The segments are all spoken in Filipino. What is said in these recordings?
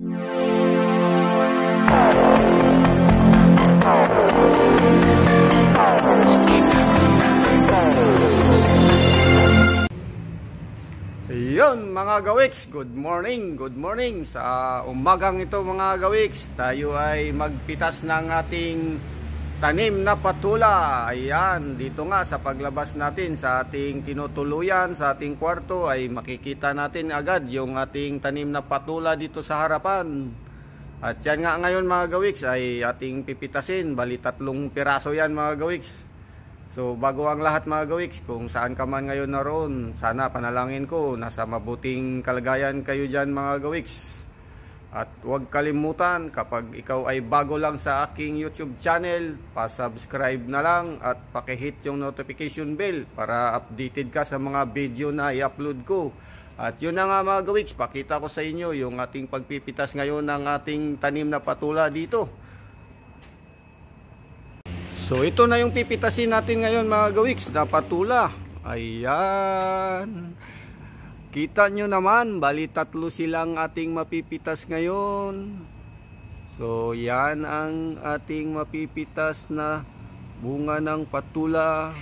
Yun mga gawiks, good morning, good morning Sa umagang ito mga gawiks, tayo ay magpitas ng ating tanim na patula. Ayan, dito nga sa paglabas natin sa ating tinutuluyan, sa ating kwarto ay makikita natin agad yung ating tanim na patula dito sa harapan. At yan nga ngayon mga gawiks ay ating pipitasin. Bali tatlong piraso yan mga gawiks. So bago ang lahat mga gawiks kung saan ka man ngayon naroon, sana panalangin ko nasa mabuting kalagayan kayo dyan mga gawiks. At huwag kalimutan kapag ikaw ay bago lang sa aking YouTube channel, pa-subscribe na lang at pakihit yung notification bell para updated ka sa mga video na i-upload ko. At yun na nga mga gawiks, pakita ko sa inyo yung ating pagpipitas ngayon ng ating tanim na patula dito. So ito na yung pipitasin natin ngayon mga gawiks na patula. Ayan. Kita nyo naman, bali tatlo silang ating mapipitas ngayon. So, yan ang ating mapipitas na bunga ng patula.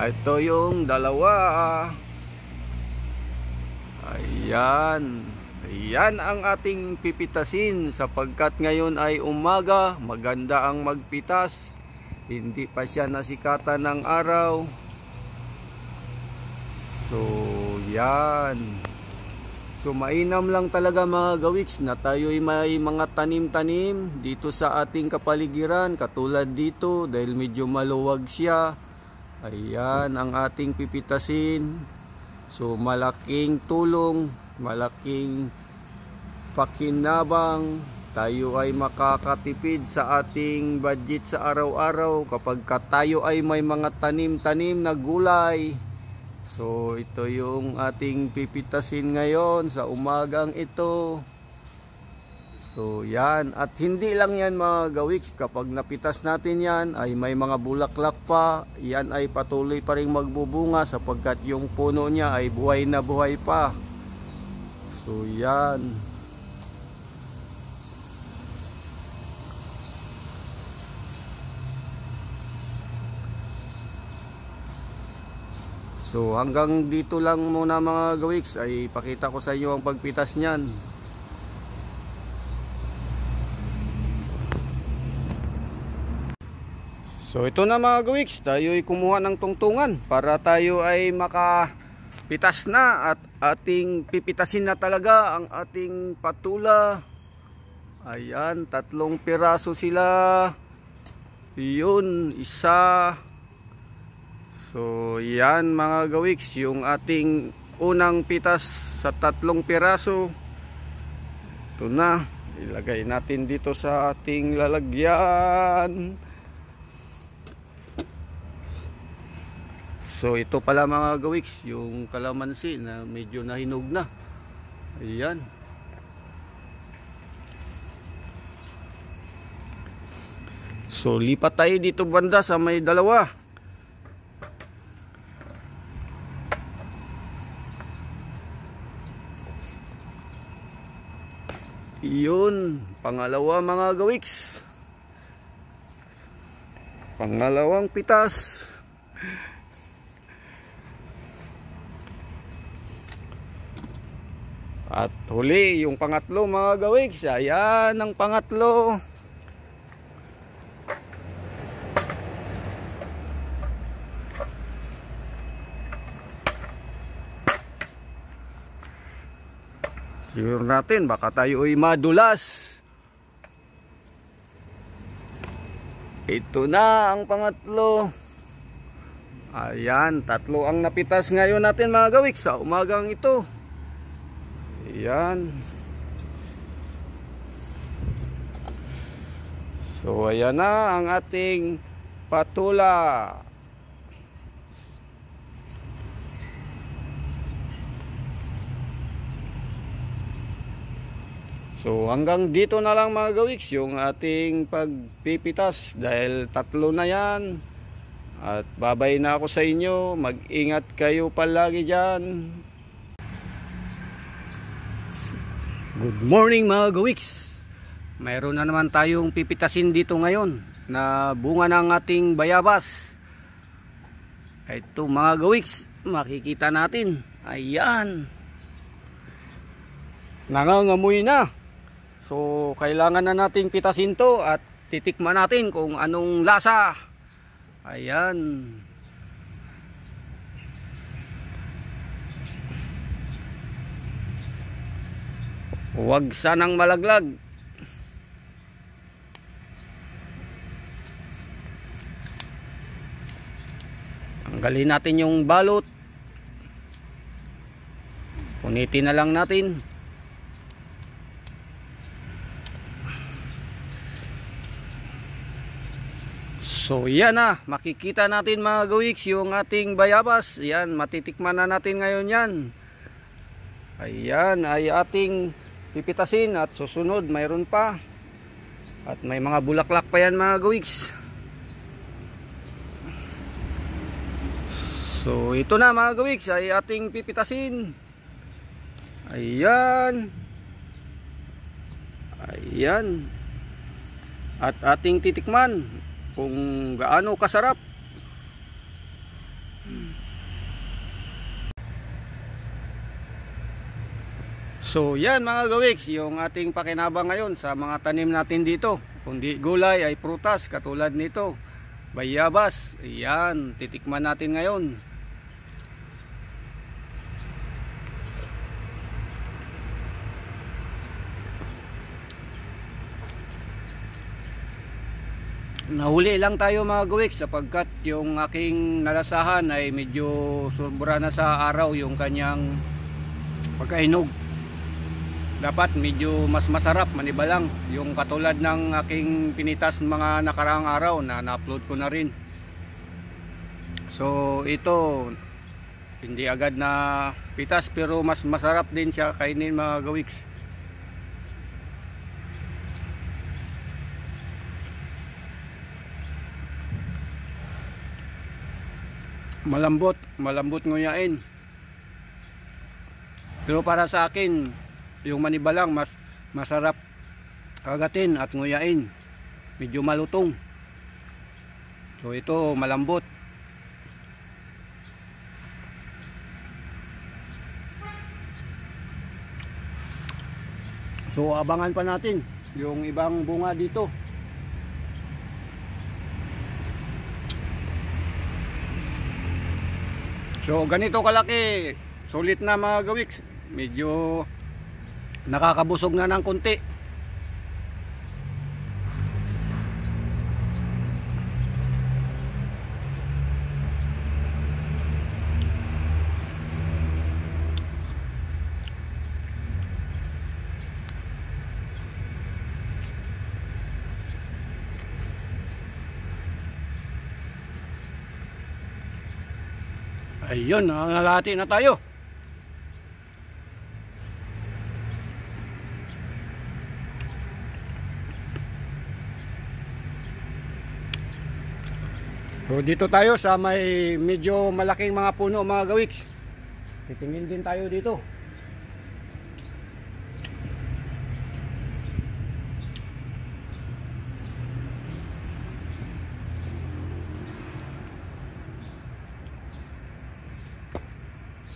Ah, ito yung dalawa. Ayan. Ayan ang ating pipitasin sapagkat ngayon ay umaga, maganda ang magpitas hindi pa siya nasikatan ng araw so yan so mainam lang talaga mga gawiks na tayo'y may mga tanim-tanim dito sa ating kapaligiran katulad dito dahil medyo maluwag siya ayan ang ating pipitasin so malaking tulong malaking pakinabang tayo ay makakatipid sa ating budget sa araw-araw kapag tayo ay may mga tanim-tanim na gulay so ito yung ating pipitasin ngayon sa umagang ito so yan at hindi lang yan mga gawiks kapag napitas natin yan ay may mga bulaklak pa yan ay patuloy pa rin magbubunga sapagkat yung puno niya ay buhay na buhay pa so yan So hanggang dito lang muna mga gawiks ay pakita ko sa inyo ang pagpitas niyan. So ito na mga gawiks, tayo ay kumuha ng tungtungan para tayo ay makapitas na at ating pipitasin na talaga ang ating patula. Ayan, tatlong piraso sila. Yun, isa, So yan mga gawiks yung ating unang pitas sa tatlong piraso. Ito na. Ilagay natin dito sa ating lalagyan. So ito pala mga gawiks yung kalamansi na medyo nahinog na. Ayan. So lipat tayo dito banda sa may dalawa. Iyon, pangalawa mga gawiks. Pangalawang pitas. At huli, yung pangatlo mga gawiks. Ayan ang pangatlo. Sure natin, baka tayo ay madulas. Ito na ang pangatlo. Ayan, tatlo ang napitas ngayon natin mga gawik sa umagang ito. Ayan. So ayan na ang ating patula. So hanggang dito na lang mga gawiks yung ating pagpipitas dahil tatlo na yan. At babay na ako sa inyo. Mag-ingat kayo palagi dyan. Good morning mga gawiks. Mayroon na naman tayong pipitasin dito ngayon na bunga ng ating bayabas. Ito mga gawiks, makikita natin. Ayan. Nangangamoy na. So, kailangan na nating pitasin to at titikman natin kung anong lasa. Ayan. Huwag sanang malaglag. Tanggalin natin yung balot. Punitin na lang natin. So yan na, makikita natin mga gawiks yung ating bayabas. Yan, matitikman na natin ngayon yan. Ayan ay ating pipitasin at susunod mayroon pa. At may mga bulaklak pa yan mga gawiks. So ito na mga gawiks ay ating pipitasin. Ayan. Ayan. At ating titikman kung gaano kasarap. So yan mga gawiks, yung ating pakinabang ngayon sa mga tanim natin dito. Kundi gulay ay prutas katulad nito. Bayabas, yan, titikman natin ngayon. nahuli lang tayo mga gawiks sapagkat yung aking nalasahan ay medyo sumbura na sa araw yung kanyang pagkainog dapat medyo mas masarap manibalang yung katulad ng aking pinitas mga nakaraang araw na na-upload ko na rin so ito hindi agad na pitas pero mas masarap din siya kainin mga gawiks malambot malambot nguyain pero para sa akin yung manibalang mas masarap agatin at nguyain medyo malutong so ito malambot so abangan pa natin yung ibang bunga dito So ganito kalaki, sulit na mga gawiks. Medyo nakakabusog na ng konti. Ayun, nangalati na tayo. So dito tayo sa may medyo malaking mga puno mga gawik. Titingin din tayo dito.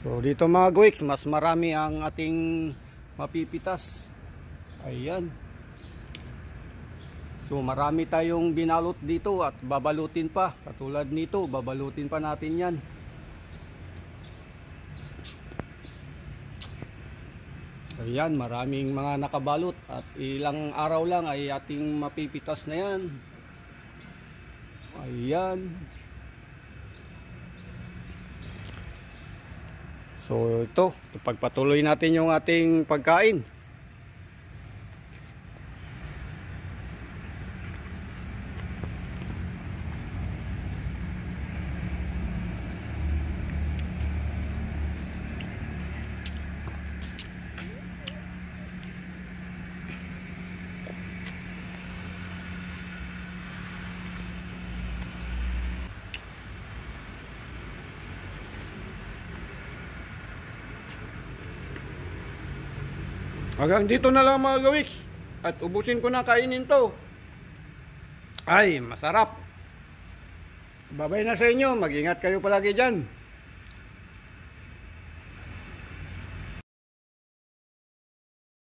So dito mga guwiks, mas marami ang ating mapipitas. Ayan. So marami tayong binalot dito at babalutin pa. Katulad nito, babalutin pa natin yan. Ayan, maraming mga nakabalot at ilang araw lang ay ating mapipitas na yan. Ayan. So ito, pagpatuloy natin yung ating pagkain. Hanggang dito na lang mga gawiks. At ubusin ko na kainin to. Ay, masarap. Babay na sa inyo. Mag-ingat kayo palagi dyan.